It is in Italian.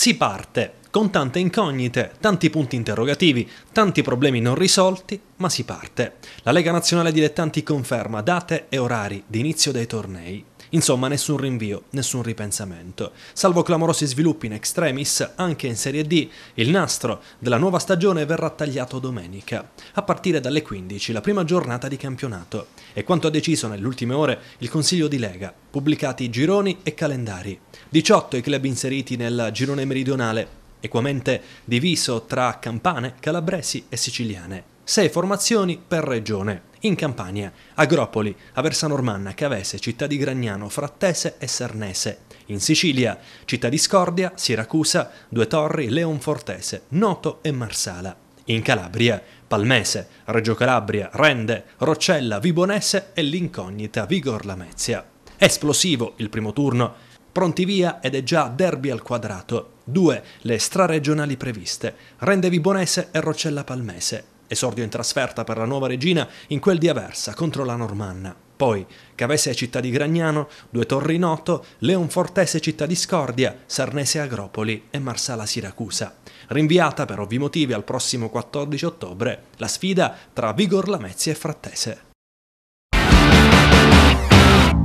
Si parte con tante incognite, tanti punti interrogativi, tanti problemi non risolti, ma si parte. La Lega Nazionale Dilettanti conferma date e orari di inizio dei tornei. Insomma, nessun rinvio, nessun ripensamento. Salvo clamorosi sviluppi in extremis, anche in Serie D, il nastro della nuova stagione verrà tagliato domenica, a partire dalle 15, la prima giornata di campionato. E quanto ha deciso nelle ultime ore il Consiglio di Lega, pubblicati gironi e calendari. 18 i club inseriti nel girone meridionale, equamente diviso tra campane, calabresi e siciliane. 6 formazioni per regione. In Campania, Agropoli, Aversa Normanna, Cavese, Città di Gragnano, Frattese e Sarnese. In Sicilia, Città di Scordia, Siracusa, Due Torri, Leonfortese, Noto e Marsala. In Calabria, Palmese, Reggio Calabria, Rende, Roccella, Vibonese e l'incognita Vigor Lamezia. Esplosivo il primo turno, pronti via ed è già derby al quadrato. 2. Le straregionali previste. Rendevi Bonese e Roccella Palmese. Esordio in trasferta per la nuova regina in quel di Aversa contro la Normanna. Poi Cavese e città di Gragnano, Due Torri Noto, Leonfortese e città di Scordia, Sarnese Agropoli e Marsala Siracusa. Rinviata per ovvi motivi al prossimo 14 ottobre la sfida tra Vigor Lamezia e Frattese.